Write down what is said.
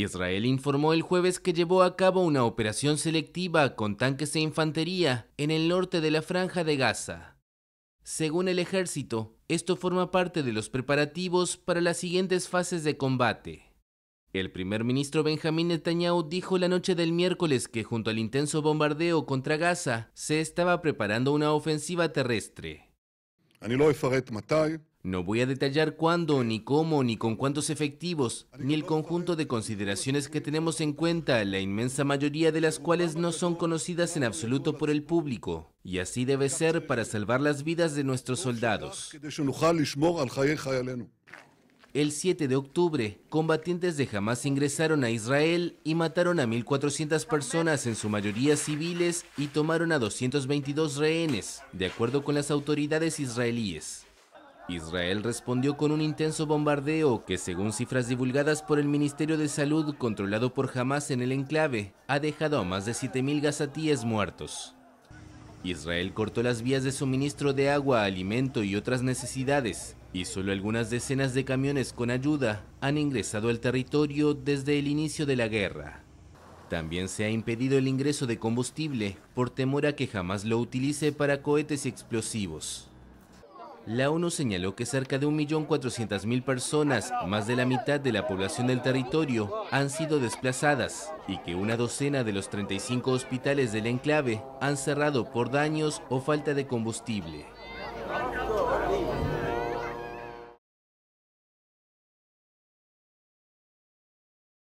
Israel informó el jueves que llevó a cabo una operación selectiva con tanques e infantería en el norte de la franja de Gaza. Según el ejército, esto forma parte de los preparativos para las siguientes fases de combate. El primer ministro Benjamín Netanyahu dijo la noche del miércoles que junto al intenso bombardeo contra Gaza se estaba preparando una ofensiva terrestre. No voy a detallar cuándo, ni cómo, ni con cuántos efectivos, ni el conjunto de consideraciones que tenemos en cuenta, la inmensa mayoría de las cuales no son conocidas en absoluto por el público. Y así debe ser para salvar las vidas de nuestros soldados. El 7 de octubre, combatientes de Hamas ingresaron a Israel y mataron a 1.400 personas, en su mayoría civiles, y tomaron a 222 rehenes, de acuerdo con las autoridades israelíes. Israel respondió con un intenso bombardeo que, según cifras divulgadas por el Ministerio de Salud controlado por Hamas en el enclave, ha dejado a más de 7.000 gazatíes muertos. Israel cortó las vías de suministro de agua, alimento y otras necesidades, y solo algunas decenas de camiones con ayuda han ingresado al territorio desde el inicio de la guerra. También se ha impedido el ingreso de combustible por temor a que jamás lo utilice para cohetes y explosivos. La ONU señaló que cerca de 1.400.000 personas, más de la mitad de la población del territorio, han sido desplazadas y que una docena de los 35 hospitales del enclave han cerrado por daños o falta de combustible.